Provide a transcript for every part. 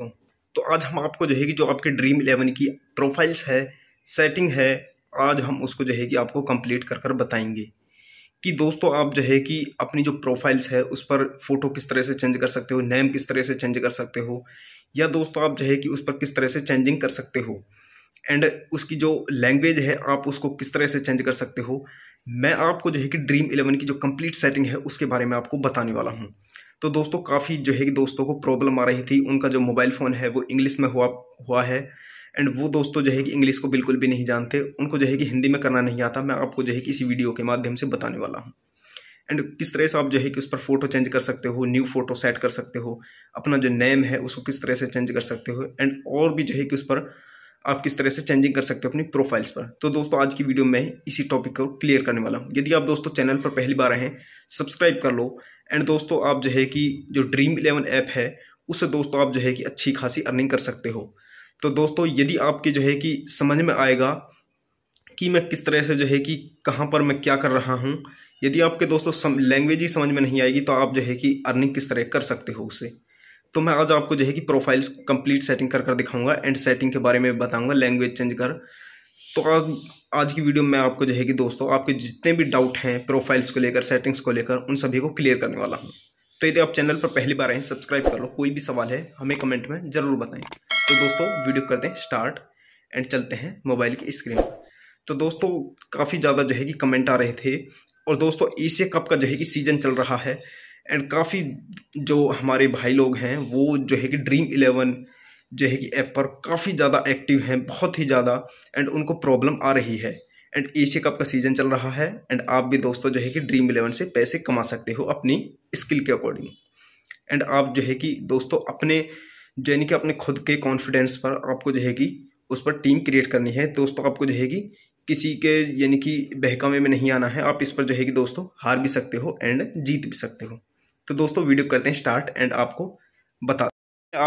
दोस्तों तो आज हम आपको जो है कि जो आपके ड्रीम इलेवन की प्रोफाइल्स है सेटिंग है आज हम उसको जो है कि आपको कंप्लीट कर कर बताएंगे कि दोस्तों आप जो है कि अपनी जो प्रोफाइल्स है उस पर फ़ोटो किस तरह से चेंज कर सकते हो नेम किस तरह से चेंज कर सकते हो या दोस्तों आप जो है कि उस पर किस तरह से चेंजिंग कर सकते हो एंड उसकी जो लैंग्वेज है आप उसको किस तरह से चेंज कर सकते हो मैं आपको जो है कि ड्रीम इलेवन की जो कंप्लीट सेटिंग है उसके बारे में आपको बताने वाला हूँ तो दोस्तों काफ़ी जो है कि दोस्तों को प्रॉब्लम आ रही थी उनका जो मोबाइल फ़ोन है वो इंग्लिश में हुआ हुआ है एंड वो दोस्तों जो है कि इंग्लिश को बिल्कुल भी नहीं जानते उनको जो है कि हिंदी में करना नहीं आता मैं आपको जो है कि इसी वीडियो के माध्यम से बताने वाला हूँ एंड किस तरह से आप जो है कि उस पर फोटो चेंज कर सकते हो न्यू फोटो सेट कर सकते हो अपना जो नेम है उसको किस तरह से चेंज कर सकते हो एंड और भी जो है कि उस पर आप किस तरह से चेंजिंग कर सकते हो अपनी प्रोफाइल्स पर तो दोस्तों आज की वीडियो में इसी टॉपिक को क्लियर करने वाला हूँ यदि आप दोस्तों चैनल पर पहली बार आए हैं सब्सक्राइब कर लो एंड दोस्तों आप जो है कि जो ड्रीम इलेवन ऐप है उससे दोस्तों आप जो है कि अच्छी खासी अर्निंग कर सकते हो तो दोस्तों यदि आपके जो है कि समझ में आएगा कि मैं किस तरह से जो है कि कहाँ पर मैं क्या कर रहा हूँ यदि आपके दोस्तों लैंग्वेज ही समझ में नहीं आएगी तो आप जो है कि अर्निंग किस तरह कर सकते हो उससे तो मैं आज आपको जो है कि प्रोफाइल्स कंप्लीट सेटिंग कर कर दिखाऊंगा एंड सेटिंग के बारे में बताऊंगा लैंग्वेज चेंज कर तो आज आज की वीडियो में आपको जो है कि दोस्तों आपके जितने भी डाउट हैं प्रोफाइल्स को लेकर सेटिंग्स को लेकर उन सभी को क्लियर करने वाला हूँ तो यदि आप चैनल पर पहली बार आए सब्सक्राइब कर लो कोई भी सवाल है हमें कमेंट में ज़रूर बताएं तो दोस्तों वीडियो करते हैं स्टार्ट एंड चलते हैं मोबाइल की स्क्रीन पर तो दोस्तों काफ़ी ज़्यादा जो है कि कमेंट आ रहे थे और दोस्तों एशिया कप का जो है कि सीज़न चल रहा है एंड काफ़ी जो हमारे भाई लोग हैं वो जो है कि ड्रीम इलेवन जो है कि ऐप पर काफ़ी ज़्यादा एक्टिव हैं बहुत ही ज़्यादा एंड उनको प्रॉब्लम आ रही है एंड एशिया कप का सीज़न चल रहा है एंड आप भी दोस्तों जो है कि ड्रीम इलेवन से पैसे कमा सकते हो अपनी स्किल के अकॉर्डिंग एंड आप जो है कि दोस्तों अपने जो यानी कि अपने खुद के कॉन्फिडेंस पर आपको जो है कि उस पर टीम क्रिएट करनी है दोस्तों आपको जो है कि किसी के यानी कि बहकावे में नहीं आना है आप इस पर जो है कि दोस्तों हार भी सकते हो एंड जीत भी सकते हो तो दोस्तों वीडियो करते हैं स्टार्ट एंड आपको बता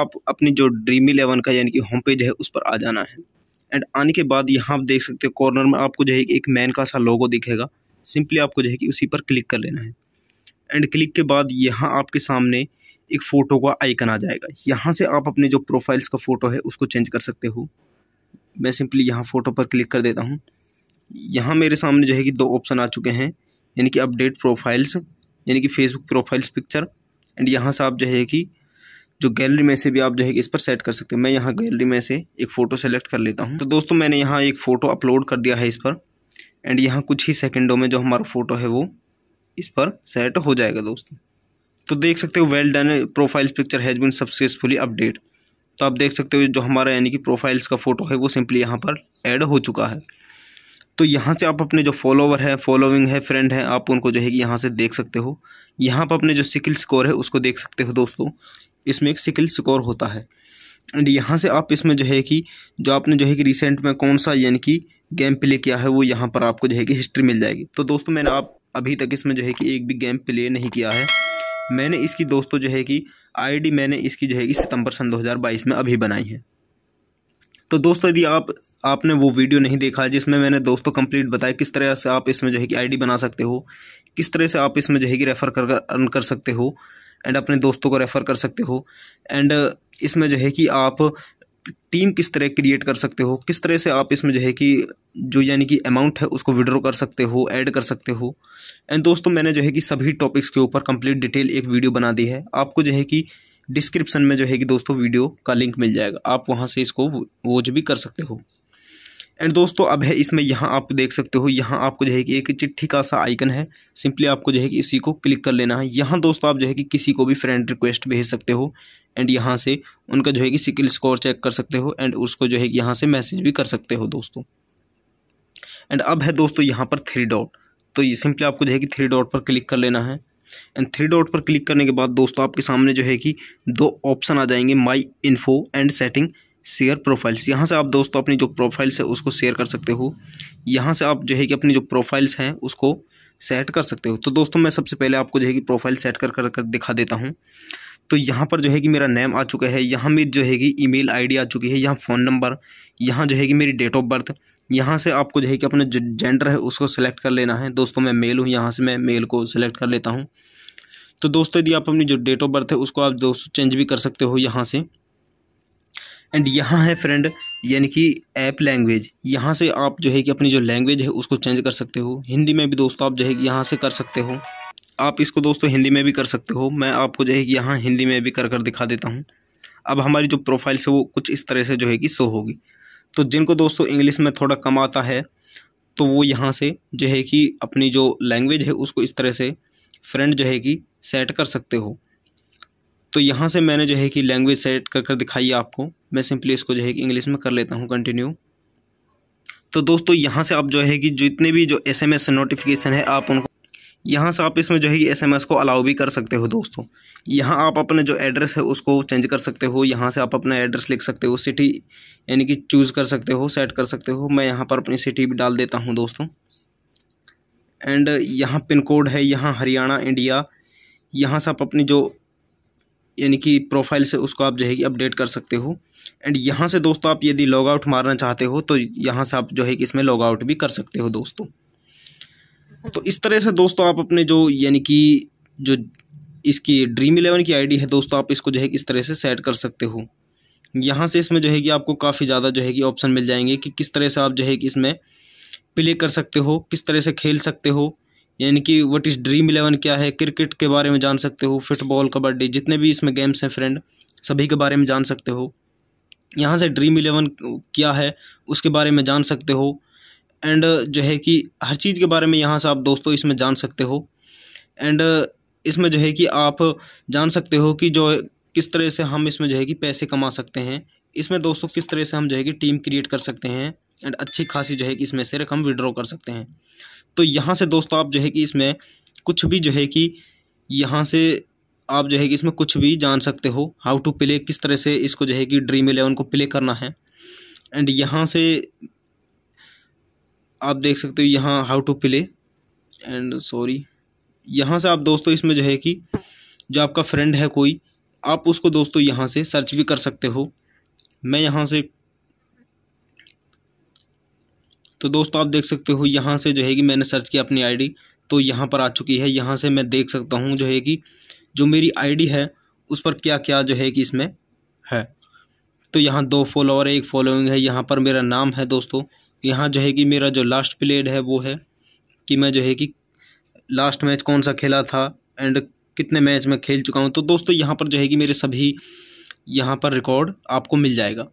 आप अपनी जो ड्रीम इलेवन का यानी कि होम पेज है उस पर आ जाना है एंड आने के बाद यहाँ आप देख सकते हो कॉर्नर में आपको जो है एक मैन का सा लोगो दिखेगा सिंपली आपको जो है कि उसी पर क्लिक कर लेना है एंड क्लिक के बाद यहाँ आपके सामने एक फ़ोटो का आइकन आ जाएगा यहाँ से आप अपने जो प्रोफाइल्स का फ़ोटो है उसको चेंज कर सकते हो मैं सिंपली यहाँ फ़ोटो पर क्लिक कर देता हूँ यहाँ मेरे सामने जो है कि दो ऑप्शन आ चुके हैं यानी कि अपडेट प्रोफाइल्स यानी कि फेसबुक प्रोफाइल्स पिक्चर एंड यहाँ से आप जो है कि जो गैलरी में से भी आप जो है कि इस पर सेट कर सकते हैं मैं यहाँ गैलरी में से एक फ़ोटो सेलेक्ट कर लेता हूँ तो दोस्तों मैंने यहाँ एक फ़ोटो अपलोड कर दिया है इस पर एंड यहाँ कुछ ही सेकेंडों में जो हमारा फ़ोटो है वो इस पर सेट हो जाएगा दोस्तों तो देख सकते हो well done profiles picture has been successfully update तो आप देख सकते हो जो हमारा यानी कि प्रोफाइल्स का फ़ोटो है वो सिंपली यहाँ पर ऐड हो चुका है तो यहाँ से आप अपने जो फॉलोवर है फॉलोइंग है फ्रेंड हैं आप उनको जो है कि यहाँ से देख सकते हो यहाँ पर अपने जो सिकिल स्कोर है उसको देख सकते हो दोस्तों इसमें एक सिकिल स्कोर होता है एंड यहाँ से आप इसमें जो है कि जो आपने जो है कि रिसेंट में कौन सा यानी कि गेम प्ले किया है वो यहाँ पर आपको जो है कि हिस्ट्री मिल जाएगी तो दोस्तों मैंने आप अभी तक इसमें जो है कि एक भी गेम प्ले नहीं किया है मैंने इसकी दोस्तों जो है कि आईडी मैंने इसकी जो है कि सितंबर सन 2022 में अभी बनाई है तो दोस्तों यदि आप आपने वो वीडियो नहीं देखा है जिसमें मैंने दोस्तों कंप्लीट बताया किस तरह से आप इसमें जो है कि आईडी बना सकते हो किस तरह से आप इसमें जो है कि रेफ़र कर अर्न कर सकते हो एंड अपने दोस्तों को रेफ़र कर सकते हो एंड इसमें जो है कि आप टीम किस तरह क्रिएट कर सकते हो किस तरह से आप इसमें जो है कि जो यानी कि अमाउंट है उसको विड्रॉ कर सकते हो ऐड कर सकते हो एंड दोस्तों मैंने जो है कि सभी टॉपिक्स के ऊपर कंप्लीट डिटेल एक वीडियो बना दी है आपको जो है कि डिस्क्रिप्शन में जो है कि दोस्तों वीडियो का लिंक मिल जाएगा आप वहाँ से इसको वॉच भी कर सकते हो एंड दोस्तों अब है इसमें यहाँ आप देख सकते हो यहाँ आपको जो है कि एक चिट्ठी का सा आइकन है सिंपली आपको जो है कि इसी को क्लिक कर लेना है यहाँ दोस्तों आप जो है कि किसी को भी फ्रेंड रिक्वेस्ट भेज सकते हो एंड यहाँ से उनका जो है कि सिकिल स्कोर चेक कर सकते हो एंड उसको जो है कि यहाँ से मैसेज भी कर सकते हो दोस्तों एंड अब है दोस्तों यहाँ पर थ्री डॉट तो ये सिंपली आपको जो है कि थ्री डॉट पर क्लिक कर लेना है एंड थ्री डॉट पर क्लिक करने के बाद दोस्तों आपके सामने जो है कि दो ऑप्शन आ जाएंगे my info and setting share profiles यहाँ से आप दोस्तों अपनी जो प्रोफाइल्स है उसको शेयर कर सकते हो यहाँ से आप जो है कि अपनी जो प्रोफाइल्स हैं उसको सेट कर सकते हो तो दोस्तों मैं सबसे पहले आपको जो है कि प्रोफाइल सेट कर कर कर दिखा देता हूँ तो यहाँ पर जो है कि मेरा नेम आ चुका है यहाँ मेरी जो है कि ईमेल आईडी आ चुकी है यहाँ फ़ोन नंबर यहाँ जो है कि मेरी डेट ऑफ बर्थ यहाँ से आपको जो है कि अपना जो जेंडर है उसको सेलेक्ट कर लेना है दोस्तों मैं मेल हूँ यहाँ से मैं मेल को सिलेक्ट कर लेता हूँ तो दोस्तों यदि आप अपनी जो डेट ऑफ बर्थ है उसको आप दोस्तों चेंज भी कर सकते हो यहाँ से एंड यहाँ है फ्रेंड यानी कि ऐप लैंग्वेज यहाँ से आप जो है कि अपनी जो लैंग्वेज है उसको चेंज कर सकते हो हिंदी में भी दोस्तों आप जो है कि यहाँ से कर सकते हो आप इसको दोस्तों हिंदी में भी कर सकते हो मैं आपको जो है कि यहाँ हिंदी में भी कर कर दिखा देता हूँ अब हमारी जो प्रोफाइल से वो कुछ इस तरह से जो है कि शो होगी तो जिनको दोस्तों इंग्लिश में थोड़ा कम आता है तो वो यहाँ से जो है कि अपनी जो लैंग्वेज है उसको इस तरह से फ्रेंड जो है कि सेट कर सकते हो तो यहाँ से मैंने जो है कि लैंग्वेज सेट कर कर दिखाई आपको मैं सिंपली इसको जो है कि इंग्लिश में कर लेता हूँ कंटिन्यू तो दोस्तों यहाँ से आप जो है कि जितने भी जो एस एम एस नोटिफिकेशन है आप उनको यहाँ से आप इसमें जो है कि एस एम एस को अलाउ भी कर सकते हो दोस्तों यहाँ आप अपने जो एड्रेस है उसको चेंज कर सकते हो यहाँ से आप अपना एड्रेस लिख सकते हो सिटी यानी कि चूज़ कर सकते हो सेट कर सकते हो मैं यहाँ पर अपनी सिटी भी डाल देता हूँ दोस्तों एंड यहाँ पिन कोड है यहाँ हरियाणा इंडिया यहाँ से आप अपनी जो यानी कि प्रोफाइल से उसको आप जो है कि अपडेट कर सकते हो एंड यहाँ से दोस्तों आप यदि लॉग आउट मारना चाहते हो तो यहाँ से आप जो है कि इसमें लॉग आउट भी कर सकते हो दोस्तों तो इस तरह से दोस्तों आप अपने जो यानी कि जो इसकी ड्रीम इलेवन की आईडी है दोस्तों आप इसको जो है इस तरह से सेट कर सकते हो यहाँ से इसमें जो है कि आपको काफ़ी ज़्यादा जो है कि ऑप्शन मिल जाएंगे कि किस तरह से आप जो है कि इसमें प्ले कर सकते हो किस तरह से खेल सकते हो यानी कि वट इज़ ड्रीम इलेवन क्या है क्रिकेट के बारे में जान सकते हो फुटबॉल कबड्डी जितने भी इसमें गेम्स हैं फ्रेंड सभी के बारे में जान सकते हो यहाँ से ड्रीम इलेवन क्या है उसके बारे में जान सकते हो एंड जो है कि हर चीज़ के बारे में यहाँ से आप दोस्तों इसमें जान सकते हो एंड इसमें जो है कि आप जान सकते हो कि जो किस तरह से हम इसमें जो है कि पैसे कमा सकते हैं इसमें दोस्तों किस तरह से हम जो है कि टीम क्रिएट कर सकते हैं एंड अच्छी खासी जो है कि इसमें से रकम विड्रॉ कर सकते हैं तो यहाँ से दोस्तों आप जो है कि इसमें कुछ भी जो है कि यहाँ से आप जो है कि इसमें कुछ भी जान सकते हो हाउ टू प्ले किस तरह से इसको जो है कि ड्रीम इलेवन को प्ले करना है एंड यहाँ से आप देख सकते हो यहाँ how to play and sorry यहाँ से आप दोस्तों इसमें जो है कि जो आपका फ्रेंड है कोई आप उसको दोस्तों यहाँ से सर्च भी कर सकते हो मैं यहाँ से तो दोस्तों आप देख सकते हो यहाँ से जो है कि मैंने सर्च किया अपनी आईडी तो यहाँ पर आ चुकी है यहाँ से मैं देख सकता हूँ जो है कि जो मेरी आईडी है उस पर क्या क्या जो है कि इसमें है तो यहाँ दो फॉलोअर एक फॉलोइंग है यहाँ पर मेरा नाम है दोस्तों यहाँ जो है कि मेरा जो लास्ट प्लेड है वो है कि मैं जो है कि लास्ट मैच कौन सा खेला था एंड कितने मैच में खेल चुका हूँ तो दोस्तों यहाँ पर जो है कि मेरे सभी यहाँ पर रिकॉर्ड आपको मिल जाएगा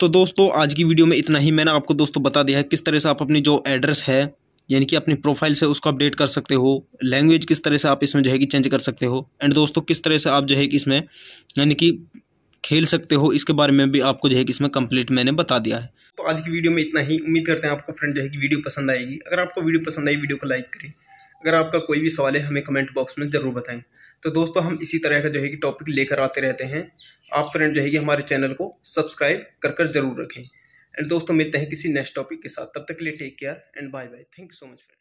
तो दोस्तों आज की वीडियो में इतना ही मैंने आपको दोस्तों बता दिया है किस तरह से आप अपनी जो एड्रेस है यानी कि अपनी प्रोफाइल से उसको अपडेट कर सकते हो लैंग्वेज किस तरह से आप इसमें जो है कि चेंज कर सकते हो एंड दोस्तों किस तरह से आप जो है कि इसमें यानी कि खेल सकते हो इसके बारे में भी आपको जो है कि इसमें कंप्लीट मैंने बता दिया है तो आज की वीडियो में इतना ही उम्मीद करते हैं आपको फ्रेंड जो है कि वीडियो पसंद आएगी अगर आपको वीडियो पसंद आई वीडियो को लाइक करें अगर आपका कोई भी सवाल है हमें कमेंट बॉक्स में ज़रूर बताएं तो दोस्तों हम इसी तरह का जो है कि टॉपिक लेकर आते रहते हैं आप फ्रेंड जो है कि हमारे चैनल को सब्सक्राइब कर कर जरूर रखें एंड दोस्तों मिलते हैं किसी नेक्स्ट टॉपिक के साथ तब तक के लिए take care and bye bye thank you so much friend